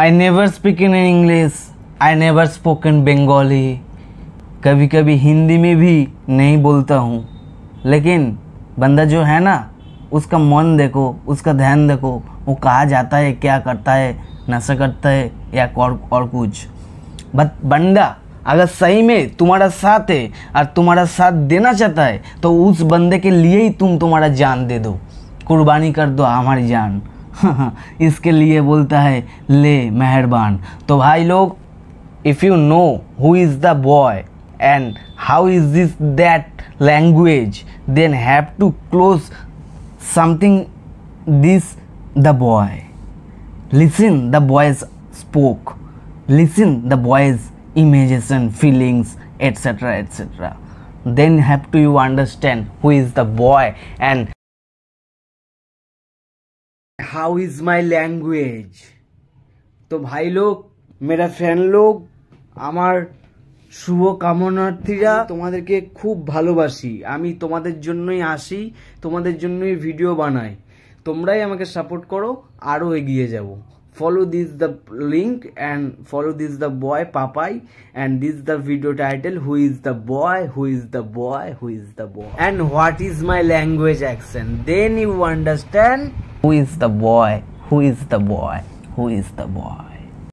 I never speak in English I never spoken Bengali. कभी कभी हिंदी में भी नहीं बोलता हूँ लेकिन बंदा जो है ना उसका मन देखो उसका ध्यान देखो वो कहाँ जाता है क्या करता है नशा करता है या और और कुछ बट बंदा अगर सही में तुम्हारा साथ है और तुम्हारा साथ देना चाहता है तो उस बंदे के लिए ही तुम तुम्हारा जान दे दो कुर्बानी कर दो हमारी जान इसके लिए बोलता है ले मेहरबान तो भाई लोग if you know who is the boy and how is this that language then have to close something this the boy listen the boys spoke listen the boys imagination feelings etcetera etcetera then have to you understand who is the boy and how is my language তো ভাই লোক মেরা friend লোক আমার শুভ কামনার্থীরা তোমাদেরকে খুব ভালোবাসি আমি তোমাদের জন্যই আসি তোমাদের জন্যই ভিডিও বানাই তোমরাই আমাকে সাপোর্ট করো আরও এগিয়ে যাব follow this the link and follow this the boy Papai and this the video title who is the boy who is the boy who is the boy and what is my language action then you understand Who is the boy? Who is the boy? Who is the boy?